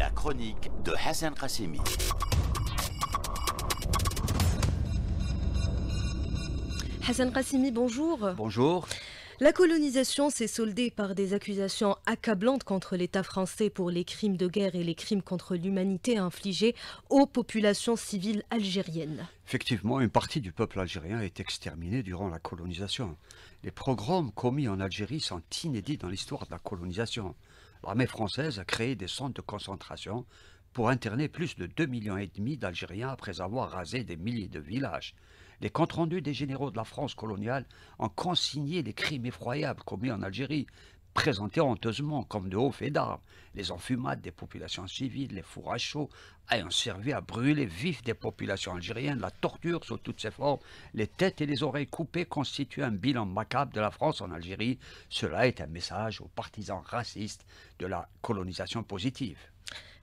La chronique de Hassan Rassimi. Hassan Rassimi, bonjour. Bonjour. La colonisation s'est soldée par des accusations accablantes contre l'État français pour les crimes de guerre et les crimes contre l'humanité infligés aux populations civiles algériennes. Effectivement, une partie du peuple algérien est exterminée durant la colonisation. Les programmes commis en Algérie sont inédits dans l'histoire de la colonisation. L'armée française a créé des centres de concentration pour interner plus de 2,5 millions d'Algériens après avoir rasé des milliers de villages. Les comptes rendus des généraux de la France coloniale ont consigné les crimes effroyables commis en Algérie, présentés honteusement comme de hauts faits d'armes. Les enfumades des populations civiles, les fours à ayant servi à brûler vif des populations algériennes, la torture sous toutes ses formes, les têtes et les oreilles coupées constituent un bilan macabre de la France en Algérie. Cela est un message aux partisans racistes de la colonisation positive.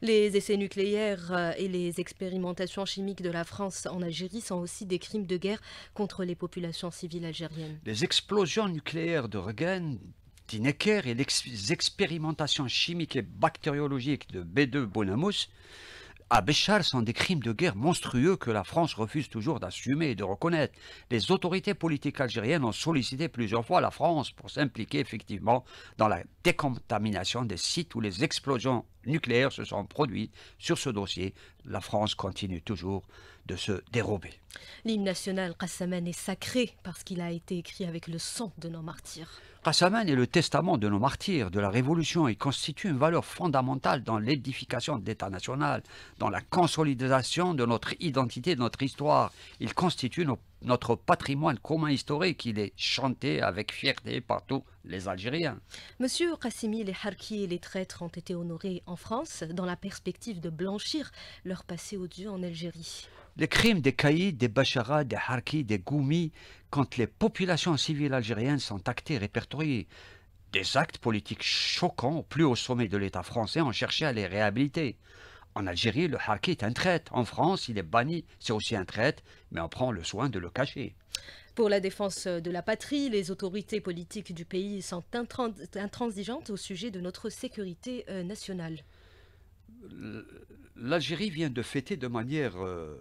Les essais nucléaires euh, et les expérimentations chimiques de la France en Algérie sont aussi des crimes de guerre contre les populations civiles algériennes. Les explosions nucléaires de Regen et les expérimentations chimiques et bactériologiques de B2 Bonamus à ah, Béchar sont des crimes de guerre monstrueux que la France refuse toujours d'assumer et de reconnaître. Les autorités politiques algériennes ont sollicité plusieurs fois la France pour s'impliquer effectivement dans la décontamination des sites où les explosions nucléaires se sont produites. Sur ce dossier, la France continue toujours de se dérober. L'hymne national Qassaman est sacré parce qu'il a été écrit avec le sang de nos martyrs. Qassaman est le testament de nos martyrs de la Révolution et constitue une valeur fondamentale dans l'édification de l'État national, dans la consolidation de notre identité, de notre histoire. Il constitue notre patrimoine commun historique. Il est chanté avec fierté par tous les Algériens. Monsieur Kassimi, les Harkis et les traîtres ont été honorés en France dans la perspective de blanchir leur passé odieux en Algérie. Les crimes des caïds, des bacharas, des harkis, des goumis contre les populations civiles algériennes sont actées, répertoriées. Des actes politiques choquants, plus au sommet de l'État français, ont cherché à les réhabiliter. En Algérie, le haki est un traite. En France, il est banni. C'est aussi un traite, mais on prend le soin de le cacher. Pour la défense de la patrie, les autorités politiques du pays sont intransigeantes au sujet de notre sécurité euh, nationale. L'Algérie vient de fêter de manière euh,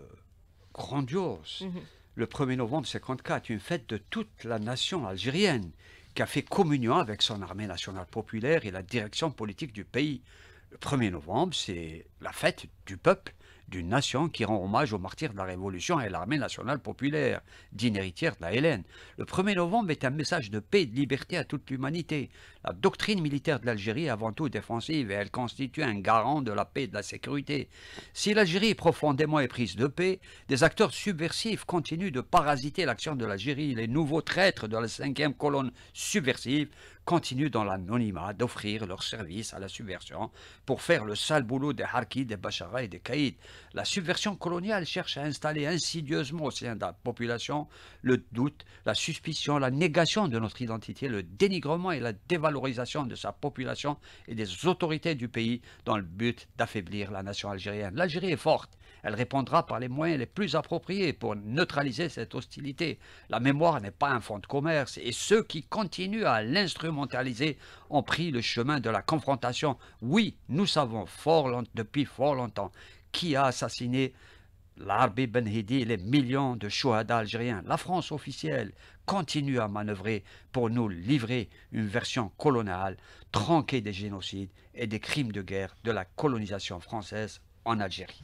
grandiose mhm. le 1er novembre 1954, une fête de toute la nation algérienne qui a fait communion avec son armée nationale populaire et la direction politique du pays. Le 1er novembre, c'est la fête du peuple, d'une nation qui rend hommage aux martyrs de la Révolution et à l'armée nationale populaire, d'une héritière de la Hélène. Le 1er novembre est un message de paix et de liberté à toute l'humanité. La doctrine militaire de l'Algérie est avant tout défensive et elle constitue un garant de la paix et de la sécurité. Si l'Algérie est profondément éprise de paix, des acteurs subversifs continuent de parasiter l'action de l'Algérie. Les nouveaux traîtres de la cinquième colonne subversive continuent dans l'anonymat d'offrir leurs services à la subversion pour faire le sale boulot des Harkis, des Bachara et des Caïds. La subversion coloniale cherche à installer insidieusement au sein de la population le doute, la suspicion, la négation de notre identité, le dénigrement et la dévalorisation de sa population et des autorités du pays dans le but d'affaiblir la nation algérienne. L'Algérie est forte. Elle répondra par les moyens les plus appropriés pour neutraliser cette hostilité. La mémoire n'est pas un fonds de commerce et ceux qui continuent à l'instrumentaliser ont pris le chemin de la confrontation. Oui, nous savons fort depuis fort longtemps qui a assassiné L'Arbi Ben Hidi les millions de chouhada algériens, la France officielle continue à manœuvrer pour nous livrer une version coloniale, tronquée des génocides et des crimes de guerre de la colonisation française en Algérie.